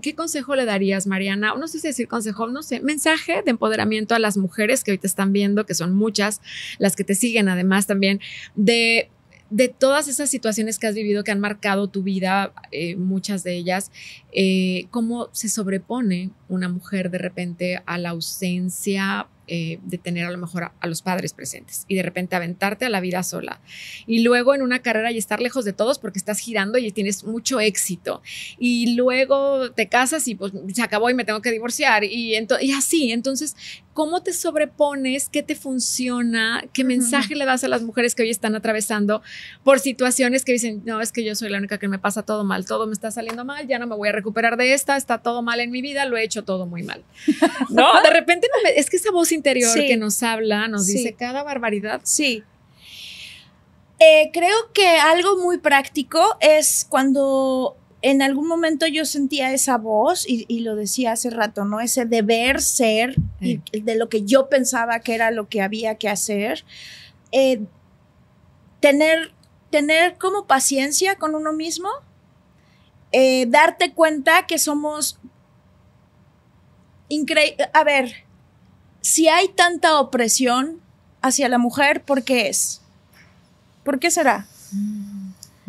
¿Qué consejo le darías, Mariana? No sé si decir consejo, no sé, mensaje de empoderamiento a las mujeres que hoy te están viendo, que son muchas, las que te siguen además también, de de todas esas situaciones que has vivido, que han marcado tu vida, eh, muchas de ellas, eh, ¿cómo se sobrepone una mujer de repente a la ausencia eh, de tener a lo mejor a, los padres presentes y de repente aventarte a la vida sola. Y luego en una carrera y estar lejos de todos porque estás girando y tienes mucho éxito. Y luego te casas y pues se acabó y me tengo que divorciar. Y, y así, entonces, ¿cómo te sobrepones? ¿Qué te funciona? ¿Qué mensaje le das a las mujeres que hoy están atravesando por situaciones que dicen, no, es que yo soy la única que me pasa todo mal, todo me está saliendo mal, ya no me voy a recuperar de esta, está todo mal en mi vida, lo he hecho todo muy mal. no, de repente es que esa voz interior que nos habla, nos dice cada barbaridad. Sí. Eh, creo que algo muy práctico es cuando en algún momento yo sentía esa voz y, lo decía hace rato, ¿no? Ese deber ser de lo que yo pensaba que era lo que había que hacer. Eh, tener, tener como paciencia con uno mismo, eh, darte cuenta que somos increíble. A ver, si hay tanta opresión hacia la mujer, ¿por qué es? ¿Por qué será?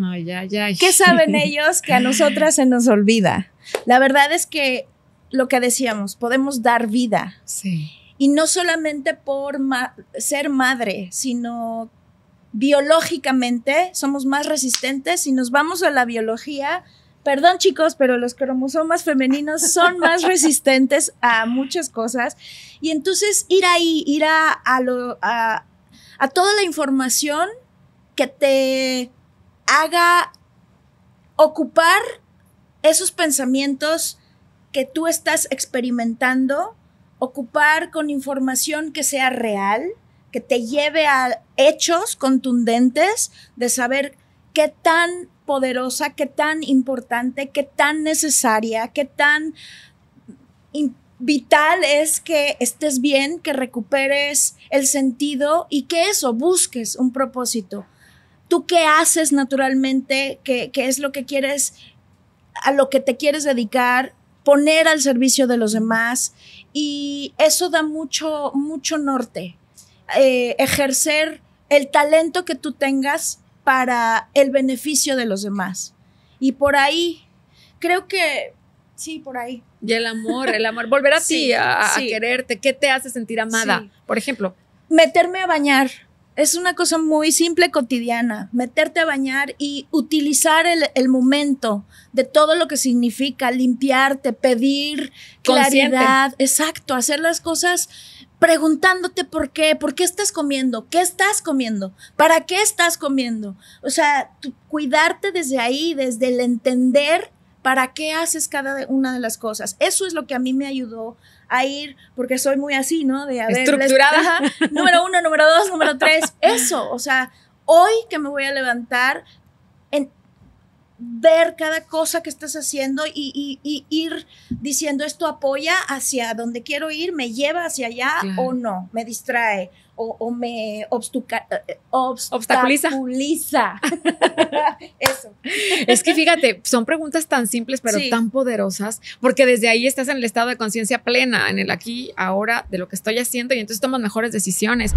Ay, ya. ¿Qué saben ellos que a nosotras se nos olvida? La verdad es que lo que decíamos, podemos dar vida. Sí. Y no solamente por ser madre, sino biológicamente somos más resistentes. Si nos vamos a la biología, Perdón chicos, pero los cromosomas femeninos son más resistentes a muchas cosas. Y entonces ir ahí, ir a, toda la información que te haga ocupar esos pensamientos que tú estás experimentando, ocupar con información que sea real, que te lleve a hechos contundentes de saber qué tan poderosa, qué tan importante, qué tan necesaria, qué tan vital es que estés bien, que recuperes el sentido y que eso, busques un propósito. ¿Tú qué haces naturalmente? ¿Qué, es lo que quieres, a lo que te quieres dedicar? poner al servicio de los demás y eso da mucho, mucho norte. Eh, ejercer el talento que tú tengas para el beneficio de los demás. Y por ahí, creo que sí, por ahí. Y el amor, el amor, volver a ti, a, quererte, ¿qué te hace sentir amada? Por ejemplo. Meterme a bañar, es una cosa muy simple, cotidiana, meterte a bañar y utilizar el, momento de todo lo que significa limpiarte, pedir claridad, exacto, hacer las cosas preguntándote por qué, por qué estás comiendo, qué estás comiendo, para qué estás comiendo. O sea, cuidarte desde ahí, desde el entender para qué haces cada una de las cosas. Eso es lo que a mí me ayudó a ir, porque soy muy así, ¿no? De haber Estructurada. número uno, número dos, número tres. Eso, o sea, hoy que me voy a levantar, en, ver cada cosa que estás haciendo y, ir diciendo esto apoya hacia donde quiero ir, me lleva hacia allá o no, me distrae o, me eh, obstaculiza. Eso. Es que fíjate, son preguntas tan simples pero tan poderosas porque desde ahí estás en el estado de conciencia plena, en el aquí, ahora, de lo que estoy haciendo y entonces tomas mejores decisiones.